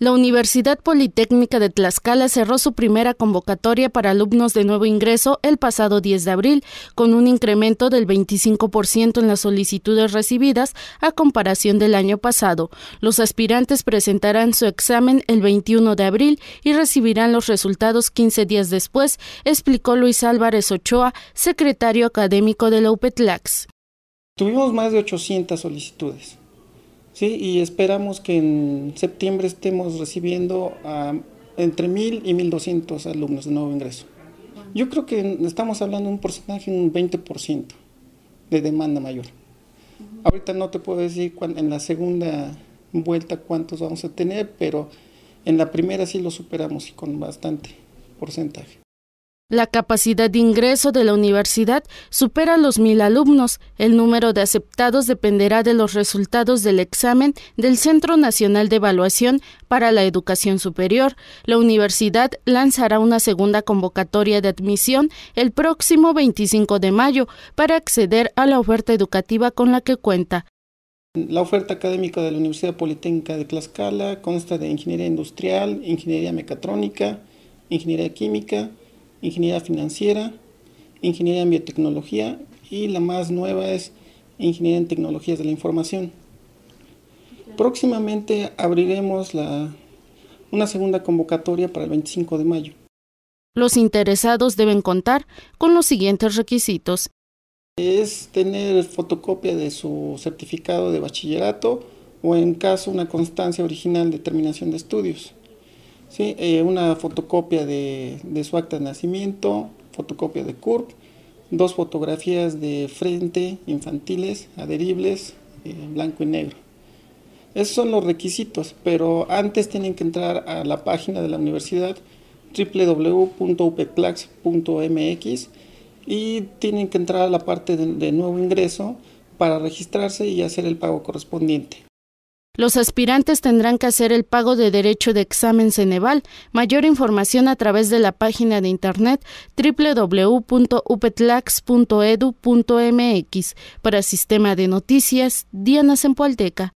La Universidad Politécnica de Tlaxcala cerró su primera convocatoria para alumnos de nuevo ingreso el pasado 10 de abril, con un incremento del 25% en las solicitudes recibidas a comparación del año pasado. Los aspirantes presentarán su examen el 21 de abril y recibirán los resultados 15 días después, explicó Luis Álvarez Ochoa, secretario académico de la UPETLAX. Tuvimos más de 800 solicitudes Sí, y esperamos que en septiembre estemos recibiendo entre 1.000 y 1.200 alumnos de nuevo ingreso. Yo creo que estamos hablando de un porcentaje, un 20% de demanda mayor. Ahorita no te puedo decir en la segunda vuelta cuántos vamos a tener, pero en la primera sí lo superamos y con bastante porcentaje. La capacidad de ingreso de la universidad supera los mil alumnos. El número de aceptados dependerá de los resultados del examen del Centro Nacional de Evaluación para la Educación Superior. La universidad lanzará una segunda convocatoria de admisión el próximo 25 de mayo para acceder a la oferta educativa con la que cuenta. La oferta académica de la Universidad Politécnica de Tlaxcala consta de ingeniería industrial, ingeniería mecatrónica, ingeniería química, ingeniería financiera, ingeniería en biotecnología y la más nueva es ingeniería en tecnologías de la información. Próximamente abriremos la, una segunda convocatoria para el 25 de mayo. Los interesados deben contar con los siguientes requisitos. Es tener fotocopia de su certificado de bachillerato o en caso una constancia original de terminación de estudios. Eh, una fotocopia de, su acta de nacimiento, fotocopia de CURP, dos fotografías de frente infantiles, adheribles, eh, blanco y negro. Esos son los requisitos, pero antes tienen que entrar a la página de la universidad www.upclax.mx y tienen que entrar a la parte de nuevo ingreso para registrarse y hacer el pago correspondiente. Los aspirantes tendrán que hacer el pago de derecho de examen Ceneval. Mayor información a través de la página de internet www.upetlax.edu.mx. Para Sistema de Noticias, Diana Sempoalteca.